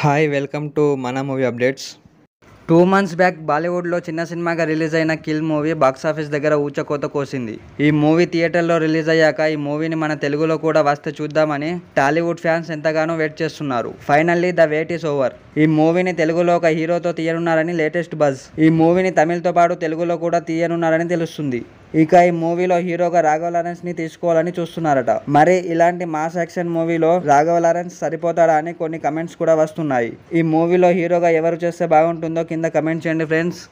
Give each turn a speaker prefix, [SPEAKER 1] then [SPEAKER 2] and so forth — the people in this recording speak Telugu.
[SPEAKER 1] హాయ్ వెల్కమ్ టు మన movie updates two months back బాలీవుడ్లో చిన్న సినిమాగా రిలీజ్ అయిన కిల్ మూవీ బాక్సాఫీస్ దగ్గర ఊచకోత కోసింది ఈ మూవీ థియేటర్లో రిలీజ్ అయ్యాక ఈ మూవీని మన తెలుగులో కూడా వస్తే చూద్దామని టాలీవుడ్ ఫ్యాన్స్ ఎంతగానో వెయిట్ చేస్తున్నారు finally the wait is over ఈ మూవీని తెలుగులో ఒక హీరోతో తీయనున్నారని లేటెస్ట్ బజ్ ఈ మూవీని తమిళ్తో పాటు తెలుగులో కూడా తీయనున్నారని తెలుస్తుంది ఇక ఈ మూవీలో హీరోగా రాఘవ లారెన్స్ ని తీసుకోవాలని చూస్తున్నారట మరి ఇలాంటి మాస్ యాక్షన్ మూవీలో రాఘవ లారెన్స్ సరిపోతాడా అని కొన్ని కమెంట్స్ కూడా వస్తున్నాయి ఈ మూవీలో హీరోగా ఎవరు చేస్తే బాగుంటుందో కింద కమెంట్ చేయండి ఫ్రెండ్స్